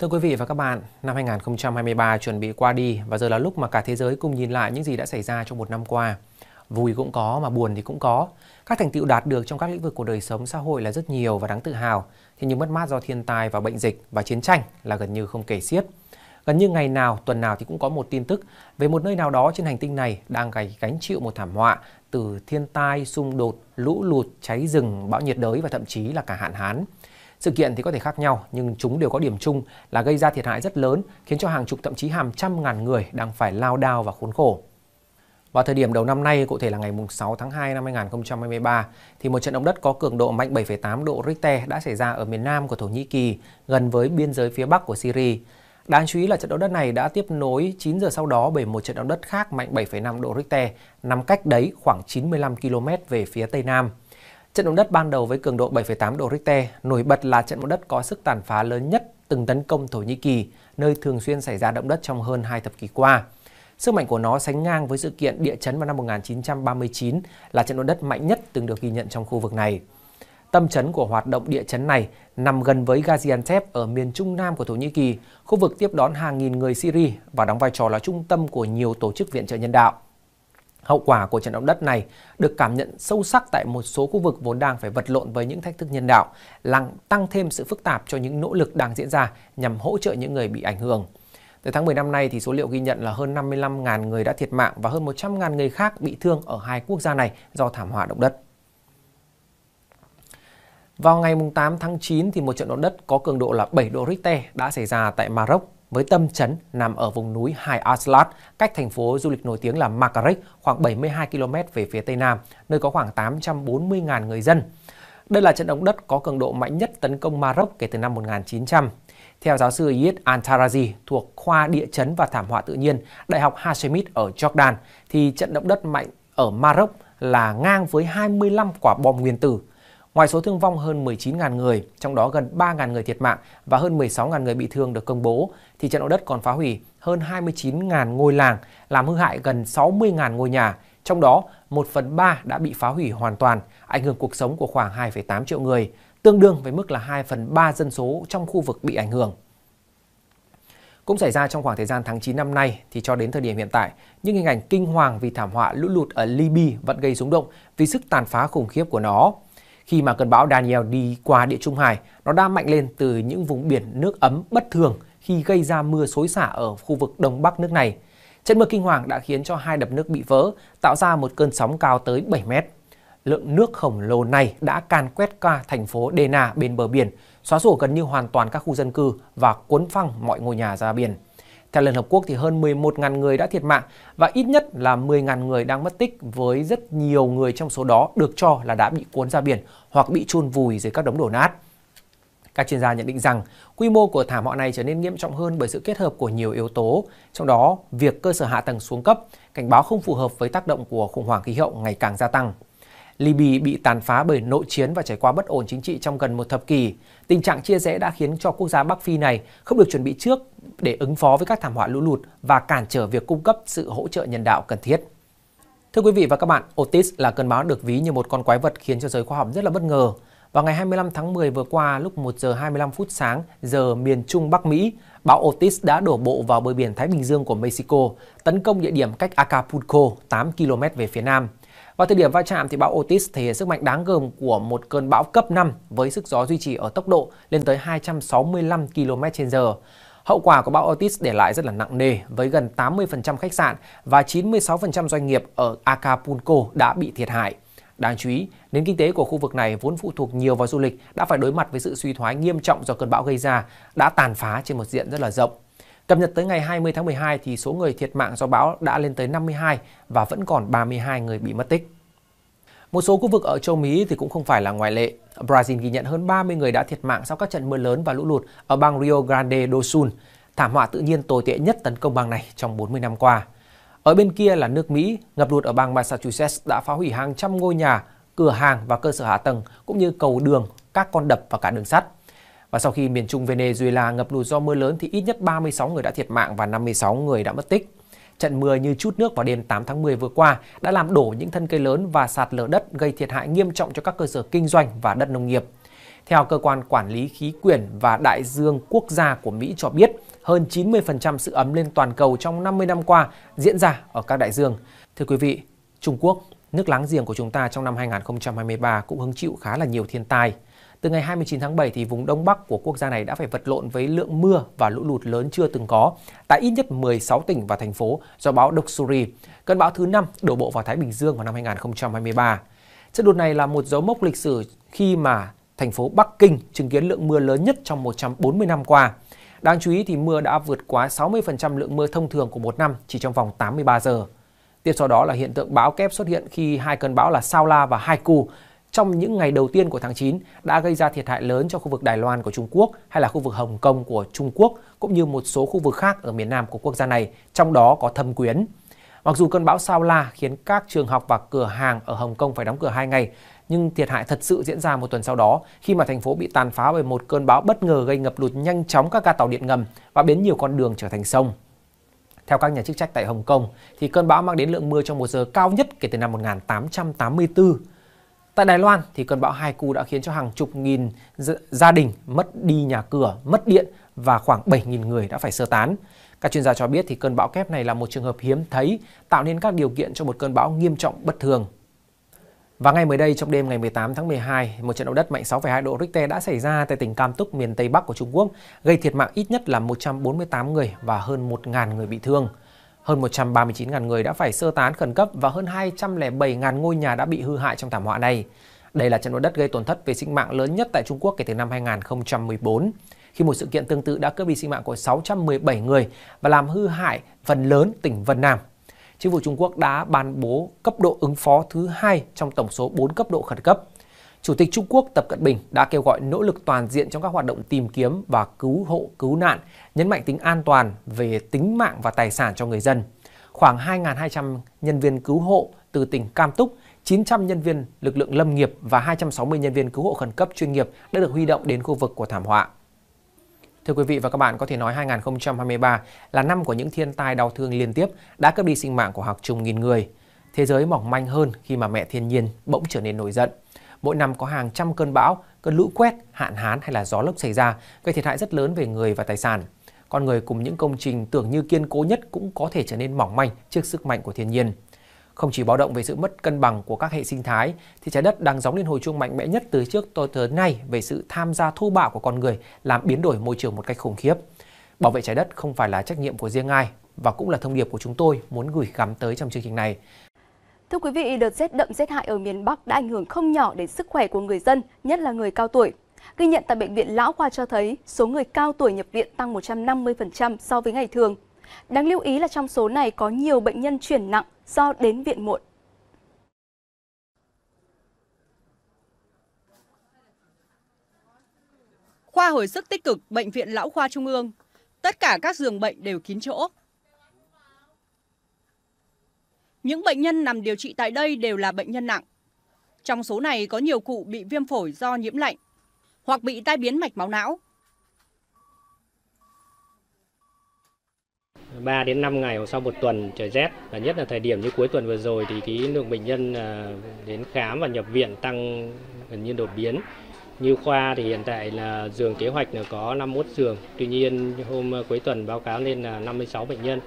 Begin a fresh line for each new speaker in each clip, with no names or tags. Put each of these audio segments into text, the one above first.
Thưa quý vị và các bạn, năm 2023 chuẩn bị qua đi và giờ là lúc mà cả thế giới cùng nhìn lại những gì đã xảy ra trong một năm qua. Vui cũng có mà buồn thì cũng có. Các thành tựu đạt được trong các lĩnh vực của đời sống xã hội là rất nhiều và đáng tự hào. Thế nhưng mất mát do thiên tai và bệnh dịch và chiến tranh là gần như không kể xiết. Gần như ngày nào, tuần nào thì cũng có một tin tức về một nơi nào đó trên hành tinh này đang gánh chịu một thảm họa từ thiên tai, xung đột, lũ lụt, cháy rừng, bão nhiệt đới và thậm chí là cả hạn hán. Sự kiện thì có thể khác nhau nhưng chúng đều có điểm chung là gây ra thiệt hại rất lớn, khiến cho hàng chục thậm chí hàng trăm ngàn người đang phải lao đao và khốn khổ. Vào thời điểm đầu năm nay, cụ thể là ngày 6 tháng 2 năm 2023, thì một trận động đất có cường độ mạnh 7,8 độ Richter đã xảy ra ở miền nam của Thổ Nhĩ Kỳ, gần với biên giới phía bắc của Syria. Đáng chú ý là trận động đất này đã tiếp nối 9 giờ sau đó bởi một trận động đất khác mạnh 7,5 độ Richter nằm cách đấy khoảng 95 km về phía tây nam. Trận động đất ban đầu với cường độ 7,8 độ Richter nổi bật là trận động đất có sức tàn phá lớn nhất từng tấn công Thổ Nhĩ Kỳ, nơi thường xuyên xảy ra động đất trong hơn hai thập kỷ qua. Sức mạnh của nó sánh ngang với sự kiện địa chấn vào năm 1939 là trận động đất mạnh nhất từng được ghi nhận trong khu vực này. Tâm chấn của hoạt động địa chấn này nằm gần với Gaziantep ở miền trung nam của Thổ Nhĩ Kỳ, khu vực tiếp đón hàng nghìn người Syria và đóng vai trò là trung tâm của nhiều tổ chức viện trợ nhân đạo. Hậu quả của trận động đất này được cảm nhận sâu sắc tại một số khu vực vốn đang phải vật lộn với những thách thức nhân đạo, làm tăng thêm sự phức tạp cho những nỗ lực đang diễn ra nhằm hỗ trợ những người bị ảnh hưởng. Từ tháng 10 năm nay, thì số liệu ghi nhận là hơn 55.000 người đã thiệt mạng và hơn 100.000 người khác bị thương ở hai quốc gia này do thảm họa động đất. Vào ngày 8 tháng 9, thì một trận động đất có cường độ là 7 độ Richter đã xảy ra tại Maroc, với tâm trấn nằm ở vùng núi Hải Aslat, cách thành phố du lịch nổi tiếng là Makarik khoảng 72 km về phía tây nam, nơi có khoảng 840.000 người dân. Đây là trận động đất có cường độ mạnh nhất tấn công Maroc kể từ năm 1900. Theo giáo sư Yid Antarazi thuộc khoa địa chấn và thảm họa tự nhiên Đại học Hashemit ở Jordan, thì trận động đất mạnh ở Maroc là ngang với 25 quả bom nguyên tử, Ngoài số thương vong hơn 19.000 người, trong đó gần 3.000 người thiệt mạng và hơn 16.000 người bị thương được công bố, thì trận động đất còn phá hủy hơn 29.000 ngôi làng, làm hư hại gần 60.000 ngôi nhà, trong đó 1 phần 3 đã bị phá hủy hoàn toàn, ảnh hưởng cuộc sống của khoảng 2,8 triệu người, tương đương với mức là 2 phần 3 dân số trong khu vực bị ảnh hưởng. Cũng xảy ra trong khoảng thời gian tháng 9 năm nay thì cho đến thời điểm hiện tại, những hình ảnh kinh hoàng vì thảm họa lũ lụt ở Libya vẫn gây rúng động vì sức tàn phá khủng khiếp của nó. Khi mà cơn bão Daniel đi qua địa Trung Hải, nó đã mạnh lên từ những vùng biển nước ấm bất thường khi gây ra mưa xối xả ở khu vực đông bắc nước này. Trận mưa kinh hoàng đã khiến cho hai đập nước bị vỡ, tạo ra một cơn sóng cao tới 7 mét. Lượng nước khổng lồ này đã can quét qua thành phố Dena bên bờ biển, xóa sổ gần như hoàn toàn các khu dân cư và cuốn phăng mọi ngôi nhà ra biển. Theo Liên Hợp Quốc thì hơn 11.000 người đã thiệt mạng và ít nhất là 10.000 người đang mất tích với rất nhiều người trong số đó được cho là đã bị cuốn ra biển hoặc bị chôn vùi dưới các đống đổ nát. Các chuyên gia nhận định rằng quy mô của thảm họa này trở nên nghiêm trọng hơn bởi sự kết hợp của nhiều yếu tố, trong đó việc cơ sở hạ tầng xuống cấp, cảnh báo không phù hợp với tác động của khủng hoảng khí hậu ngày càng gia tăng. Libya bị tàn phá bởi nội chiến và trải qua bất ổn chính trị trong gần một thập kỷ. Tình trạng chia rẽ đã khiến cho quốc gia Bắc Phi này không được chuẩn bị trước để ứng phó với các thảm họa lũ lụt và cản trở việc cung cấp sự hỗ trợ nhân đạo cần thiết. Thưa quý vị và các bạn, Otis là cơn bão được ví như một con quái vật khiến cho giới khoa học rất là bất ngờ. Vào ngày 25 tháng 10 vừa qua, lúc 1 giờ 25 phút sáng giờ miền Trung Bắc Mỹ, bão Otis đã đổ bộ vào bờ biển Thái Bình Dương của Mexico, tấn công địa điểm cách Acapulco 8 km về phía nam. Vào thời điểm va chạm thì bão Otis thể hiện sức mạnh đáng gờm của một cơn bão cấp 5 với sức gió duy trì ở tốc độ lên tới 265 km/h. Hậu quả của bão Otis để lại rất là nặng nề với gần 80% khách sạn và 96% doanh nghiệp ở Acapulco đã bị thiệt hại. Đáng chú ý, nền kinh tế của khu vực này vốn phụ thuộc nhiều vào du lịch đã phải đối mặt với sự suy thoái nghiêm trọng do cơn bão gây ra, đã tàn phá trên một diện rất là rộng. Cập nhật tới ngày 20 tháng 12 thì số người thiệt mạng do bão đã lên tới 52 và vẫn còn 32 người bị mất tích. Một số khu vực ở châu Mỹ thì cũng không phải là ngoại lệ. Brazil ghi nhận hơn 30 người đã thiệt mạng sau các trận mưa lớn và lũ lụt ở bang Rio Grande do Sul, thảm họa tự nhiên tồi tệ nhất tấn công bang này trong 40 năm qua. Ở bên kia là nước Mỹ, ngập lụt ở bang Massachusetts đã phá hủy hàng trăm ngôi nhà, cửa hàng và cơ sở hạ tầng cũng như cầu đường, các con đập và cả đường sắt. Và sau khi miền trung Venezuela ngập lụt do mưa lớn thì ít nhất 36 người đã thiệt mạng và 56 người đã mất tích. Trận mưa như chút nước vào đêm 8 tháng 10 vừa qua đã làm đổ những thân cây lớn và sạt lở đất gây thiệt hại nghiêm trọng cho các cơ sở kinh doanh và đất nông nghiệp. Theo cơ quan quản lý khí quyển và đại dương quốc gia của Mỹ cho biết, hơn 90% sự ấm lên toàn cầu trong 50 năm qua diễn ra ở các đại dương. Thưa quý vị, Trung Quốc, nước láng giềng của chúng ta trong năm 2023 cũng hứng chịu khá là nhiều thiên tai. Từ ngày 29 tháng 7 thì vùng đông bắc của quốc gia này đã phải vật lộn với lượng mưa và lũ lụt lớn chưa từng có tại ít nhất 16 tỉnh và thành phố do bão Doksuri, cơn bão thứ 5 đổ bộ vào Thái Bình Dương vào năm 2023. Trận lụt này là một dấu mốc lịch sử khi mà thành phố Bắc Kinh chứng kiến lượng mưa lớn nhất trong 140 năm qua. Đáng chú ý thì mưa đã vượt quá 60% lượng mưa thông thường của một năm chỉ trong vòng 83 giờ. Tiếp sau đó là hiện tượng bão kép xuất hiện khi hai cơn bão là Sao La và Haiku trong những ngày đầu tiên của tháng 9 đã gây ra thiệt hại lớn cho khu vực Đài Loan của Trung Quốc hay là khu vực Hồng Kông của Trung Quốc cũng như một số khu vực khác ở miền Nam của quốc gia này, trong đó có Thâm Quyến. Mặc dù cơn bão Sao La khiến các trường học và cửa hàng ở Hồng Kông phải đóng cửa 2 ngày, nhưng thiệt hại thật sự diễn ra một tuần sau đó khi mà thành phố bị tàn phá bởi một cơn bão bất ngờ gây ngập lụt nhanh chóng các ga tàu điện ngầm và biến nhiều con đường trở thành sông. Theo các nhà chức trách tại Hồng Kông, thì cơn bão mang đến lượng mưa trong một giờ cao nhất kể từ năm 1884. Tại Đài Loan thì cơn bão Haiku đã khiến cho hàng chục nghìn gia đình mất đi nhà cửa, mất điện và khoảng 7.000 người đã phải sơ tán. Các chuyên gia cho biết thì cơn bão kép này là một trường hợp hiếm thấy, tạo nên các điều kiện cho một cơn bão nghiêm trọng bất thường. Và ngay mới đây trong đêm ngày 18 tháng 12, một trận động đất mạnh 6,2 độ Richter đã xảy ra tại tỉnh Cam Túc miền Tây Bắc của Trung Quốc, gây thiệt mạng ít nhất là 148 người và hơn 1.000 người bị thương. Hơn 139.000 người đã phải sơ tán khẩn cấp và hơn 207.000 ngôi nhà đã bị hư hại trong thảm họa này. Đây là trận động đất gây tổn thất về sinh mạng lớn nhất tại Trung Quốc kể từ năm 2014, khi một sự kiện tương tự đã cướp đi sinh mạng của 617 người và làm hư hại phần lớn tỉnh Vân Nam. Chính phủ Trung Quốc đã ban bố cấp độ ứng phó thứ hai trong tổng số 4 cấp độ khẩn cấp Chủ tịch Trung Quốc Tập Cận Bình đã kêu gọi nỗ lực toàn diện trong các hoạt động tìm kiếm và cứu hộ cứu nạn, nhấn mạnh tính an toàn về tính mạng và tài sản cho người dân. Khoảng 2.200 nhân viên cứu hộ từ tỉnh Cam Túc, 900 nhân viên lực lượng lâm nghiệp và 260 nhân viên cứu hộ khẩn cấp chuyên nghiệp đã được huy động đến khu vực của thảm họa. Thưa quý vị và các bạn, có thể nói 2023 là năm của những thiên tai đau thương liên tiếp đã cướp đi sinh mạng của hàng chục nghìn người. Thế giới mỏng manh hơn khi mà mẹ thiên nhiên bỗng trở nên nổi giận. Mỗi năm có hàng trăm cơn bão, cơn lũ quét, hạn hán hay là gió lốc xảy ra, gây thiệt hại rất lớn về người và tài sản. Con người cùng những công trình tưởng như kiên cố nhất cũng có thể trở nên mỏng manh trước sức mạnh của thiên nhiên. Không chỉ báo động về sự mất cân bằng của các hệ sinh thái, thì trái đất đang gióng lên hồi chuông mạnh mẽ nhất từ trước tới nay về sự tham gia thu bạo của con người làm biến đổi môi trường một cách khủng khiếp. Bảo vệ trái đất không phải là trách nhiệm của riêng ai và cũng là thông điệp của chúng tôi muốn gửi gắm tới trong chương trình này.
Thưa quý vị, đợt rét đậm rét hại ở miền Bắc đã ảnh hưởng không nhỏ đến sức khỏe của người dân, nhất là người cao tuổi. Ghi nhận tại Bệnh viện Lão Khoa cho thấy số người cao tuổi nhập viện tăng 150% so với ngày thường. Đáng lưu ý là trong số này có nhiều bệnh nhân chuyển nặng do đến viện muộn. Khoa hồi sức tích cực Bệnh viện Lão Khoa Trung ương. Tất cả các giường bệnh đều kín chỗ, những bệnh nhân nằm điều trị tại đây đều là bệnh nhân nặng. Trong số này có nhiều cụ bị viêm phổi do nhiễm lạnh hoặc bị tai biến mạch máu não.
3 đến 5 ngày sau một tuần trời rét và nhất là thời điểm như cuối tuần vừa rồi thì cái lượng bệnh nhân à, đến khám và nhập viện tăng gần như đột biến. Như khoa thì hiện tại là giường kế hoạch là có 51 giường, tuy nhiên hôm à, cuối tuần báo cáo lên là 56 bệnh nhân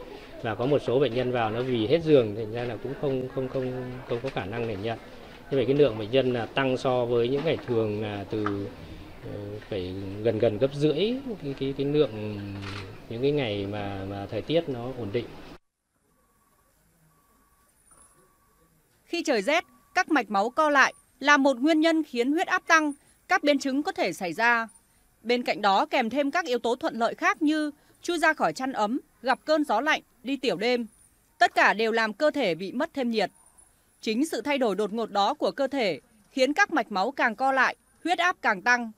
và có một số bệnh nhân vào nó vì hết giường thành ra là cũng không không không không có khả năng để nhận như vậy cái lượng bệnh nhân là tăng so với những ngày thường là từ ờ, phải gần gần gấp rưỡi cái cái cái lượng những cái ngày mà mà thời tiết nó ổn định
khi trời rét các mạch máu co lại là một nguyên nhân khiến huyết áp tăng các biến chứng có thể xảy ra bên cạnh đó kèm thêm các yếu tố thuận lợi khác như chui ra khỏi chăn ấm gặp cơn gió lạnh đi tiểu đêm, tất cả đều làm cơ thể bị mất thêm nhiệt. Chính sự thay đổi đột ngột đó của cơ thể khiến các mạch máu càng co lại, huyết áp càng tăng.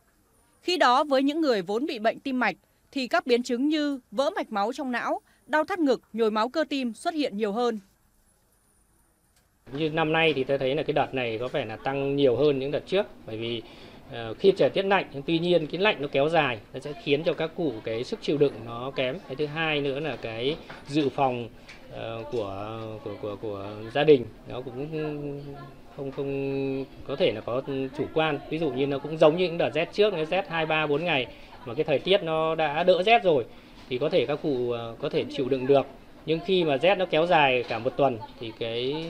Khi đó với những người vốn bị bệnh tim mạch thì các biến chứng như vỡ mạch máu trong não, đau thắt ngực, nhồi máu cơ tim xuất hiện nhiều hơn.
Như năm nay thì tôi thấy là cái đợt này có vẻ là tăng nhiều hơn những đợt trước bởi vì Ờ, khi trời tiết lạnh nhưng tuy nhiên cái lạnh nó kéo dài nó sẽ khiến cho các cụ cái sức chịu đựng nó kém cái thứ hai nữa là cái dự phòng ờ, của của của của gia đình nó cũng không không có thể là có chủ quan ví dụ như nó cũng giống như những đợt rét trước nó rét hai ba bốn ngày mà cái thời tiết nó đã đỡ rét rồi thì có thể các cụ ờ, có thể chịu đựng được nhưng khi mà rét nó kéo dài cả một tuần thì cái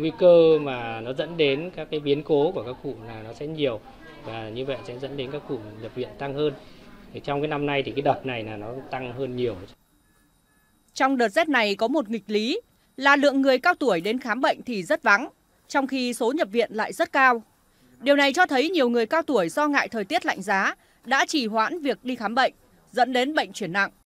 nguy cơ mà nó dẫn đến các cái biến cố của các cụ là nó sẽ nhiều và như vậy sẽ dẫn đến các cụ nhập viện tăng hơn. Thì trong cái năm nay thì cái đợt này là nó tăng hơn nhiều.
Trong đợt rét này có một nghịch lý là lượng người cao tuổi đến khám bệnh thì rất vắng, trong khi số nhập viện lại rất cao. Điều này cho thấy nhiều người cao tuổi do ngại thời tiết lạnh giá đã trì hoãn việc đi khám bệnh, dẫn đến bệnh chuyển nặng.